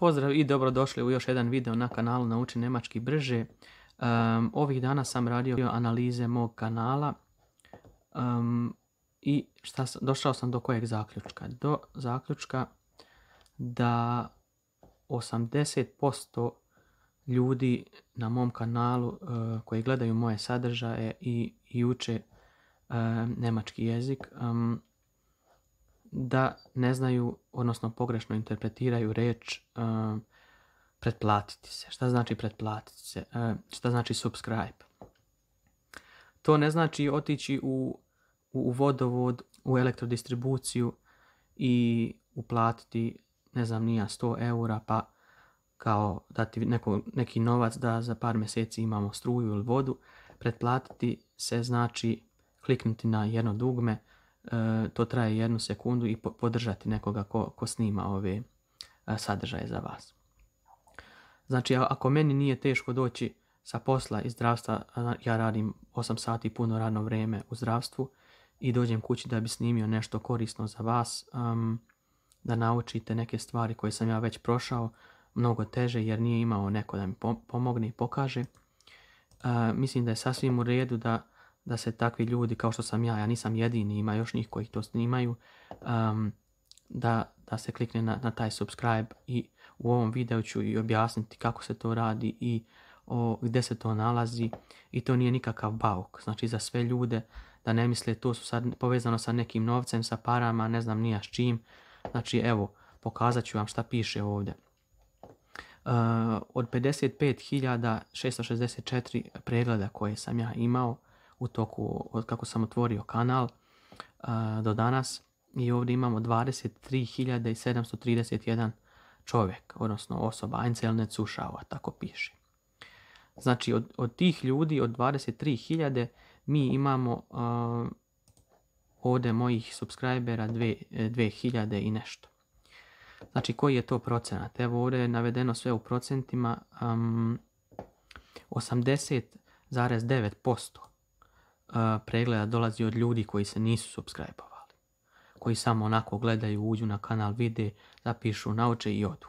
Pozdrav i dobrodošli u još jedan video na kanalu Nauči Nemački brže. ovih dana sam radio analize mog kanala i šta, došao sam do kojeg zaključka? Do zaključka da 80% ljudi na mom kanalu e, koji gledaju moje sadržaje i, i uče e, nemački jezik da ne znaju, odnosno pogrešno interpretiraju reč e, pretplatiti se. Šta znači pretplatiti se? E, šta znači subscribe? To ne znači otići u, u vodovod, u elektrodistribuciju i uplatiti, ne znam, nija 100 eura, pa kao dati neki novac da za par mjeseci imamo struju ili vodu. Pretplatiti se znači kliknuti na jedno dugme, E, to traje jednu sekundu i podržati nekoga ko, snima ove e, sadržaje za vas. Znači, ako meni nije teško doći sa posla iz zdravstva, ja radim 8 sati puno radno vrijeme u zdravstvu i dođem kući da bi snimio nešto korisno za vas, da naučite neke stvari koje sam ja već prošao, mnogo teže jer nije imao neko da mi pomogne i pokaže. E, mislim da je sasvim u redu da da se takvi ljudi kao što sam ja, ja nisam jedini, ima još njih koji to snimaju, um, da, da se klikne na, na taj subscribe i u ovom videu ću i objasniti kako se to radi i o, gdje se to nalazi i to nije nikakav bauk. Znači za sve ljude da ne misle to su sad povezano sa nekim novcem, sa parama, ne znam nija s čim. Znači evo, pokazat ću vam šta piše ovdje. Uh, od 55.664 pregleda koje sam ja imao, u toku od kako sam otvorio kanal do danas i ovdje imamo 23.731 čovjek, odnosno osoba, Einzelne cušava tako piše. Znači od, tih ljudi, od 23.000, mi imamo ovdje mojih subscribera 2000 i nešto. Znači koji je to procenat? Evo ovdje je navedeno sve u procentima 80,9% pregleda dolazi od ljudi koji se nisu subscribe-ovali. Koji samo onako gledaju, uđu na kanal, vide, zapišu, nauče i odu.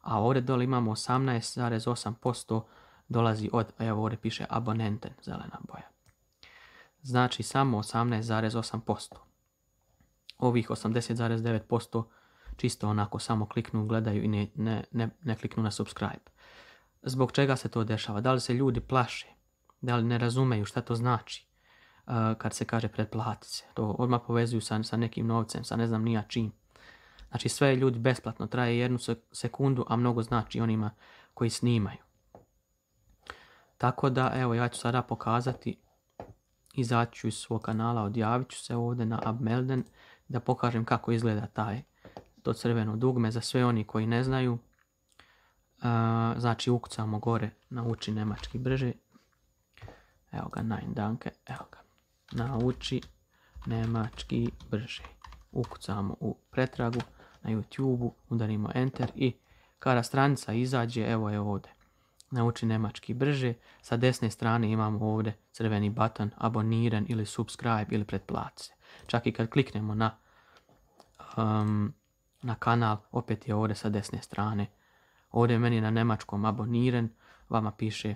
A ovdje dole imamo 18,8% dolazi od, evo ovdje piše abonenten, zelena boja. Znači samo 18,8%. Ovih 80,9% čisto onako samo kliknu, gledaju i ne, kliknu na subscribe. Zbog čega se to dešava? Da li se ljudi plaše? Da li ne razumeju šta to znači? kad se kaže pretplati se. To odmah povezuju sa, sa nekim novcem, sa ne znam nija čim. Znači sve ljudi besplatno, traje jednu sekundu, a mnogo znači onima koji snimaju. Tako da, evo, ja ću sada pokazati, izaći iz svog kanala, odjavit ću se ovdje na Abmelden, da pokažem kako izgleda taj, to crveno dugme, za sve oni koji ne znaju. znači, ukucamo gore, nauči nemački brže. Evo ga, nein danke, evo ga nauči nemački brže. Ukucamo u pretragu na YouTube, udarimo enter i kada stranica izađe, evo je ovdje. Nauči nemački brže, sa desne strane imamo ovdje crveni button, aboniran ili subscribe ili pretplati Čak i kad kliknemo na, um, na kanal, opet je ovdje sa desne strane. Ovdje je meni na nemačkom aboniran, vama piše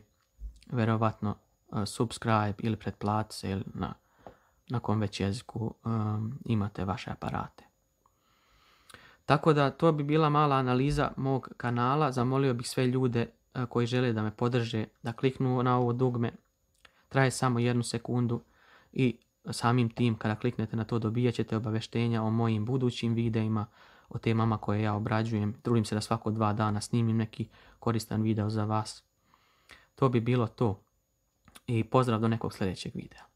verovatno subscribe ili pretplati se ili na, na kom već jeziku um, imate vaše aparate. Tako da to bi bila mala analiza mog kanala. Zamolio bih sve ljude koji žele da me podrže da kliknu na ovo dugme. Traje samo jednu sekundu i samim tim kada kliknete na to dobijat ćete obaveštenja o mojim budućim videima, o temama koje ja obrađujem. Trudim se da svako dva dana snimim neki koristan video za vas. To bi bilo to i pozdrav do nekog sljedećeg videa.